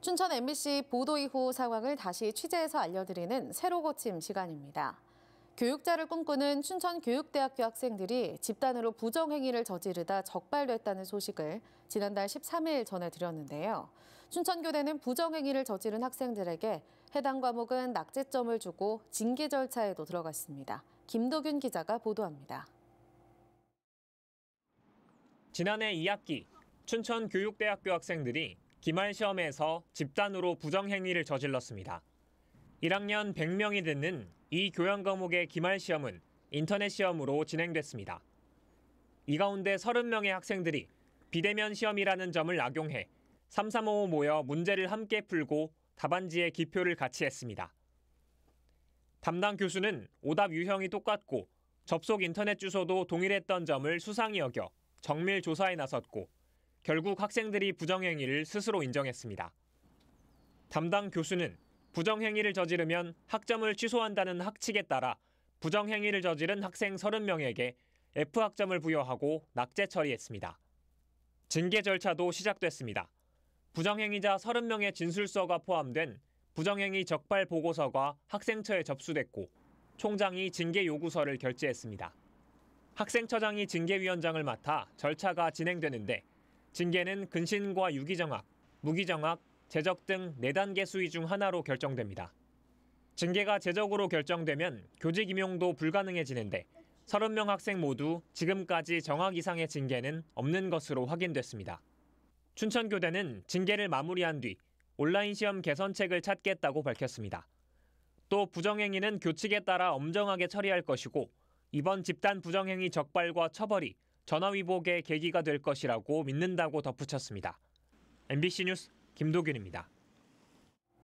춘천 MBC 보도 이후 상황을 다시 취재해서 알려드리는 새로 고침 시간입니다. 교육자를 꿈꾸는 춘천 교육대학교 학생들이 집단으로 부정행위를 저지르다 적발됐다는 소식을 지난달 13일 전해드렸는데요. 춘천교대는 부정행위를 저지른 학생들에게 해당 과목은 낙제점을 주고 징계 절차에도 들어갔습니다. 김도균 기자가 보도합니다. 지난해 2학기 춘천 교육대학교 학생들이 기말 시험에서 집단으로 부정행위를 저질렀습니다. 1학년 100명이 듣는 이 교양 과목의 기말 시험은 인터넷 시험으로 진행됐습니다. 이 가운데 30명의 학생들이 비대면 시험이라는 점을 악용해 3355 모여 문제를 함께 풀고 답안지에 기표를 같이 했습니다. 담당 교수는 오답 유형이 똑같고 접속 인터넷 주소도 동일했던 점을 수상히 여겨 정밀 조사에 나섰고 결국 학생들이 부정행위를 스스로 인정했습니다. 담당 교수는 부정행위를 저지르면 학점을 취소한다는 학칙에 따라 부정행위를 저지른 학생 30명에게 F학점을 부여하고 낙제 처리했습니다. 징계 절차도 시작됐습니다. 부정행위자 30명의 진술서가 포함된 부정행위 적발 보고서가 학생처에 접수됐고 총장이 징계 요구서를 결재했습니다. 학생처장이 징계위원장을 맡아 절차가 진행되는데 징계는 근신과 유기정학, 무기정학, 제적 등 4단계 수위 중 하나로 결정됩니다. 징계가 제적으로 결정되면 교직 임용도 불가능해지는데 30명 학생 모두 지금까지 정학 이상의 징계는 없는 것으로 확인됐습니다. 춘천교대는 징계를 마무리한 뒤 온라인 시험 개선책을 찾겠다고 밝혔습니다. 또 부정행위는 교칙에 따라 엄정하게 처리할 것이고 이번 집단 부정행위 적발과 처벌이 전화위복의 계기가 될 것이라고 믿는다고 덧붙였습니다. MBC 뉴스 김도균입니다.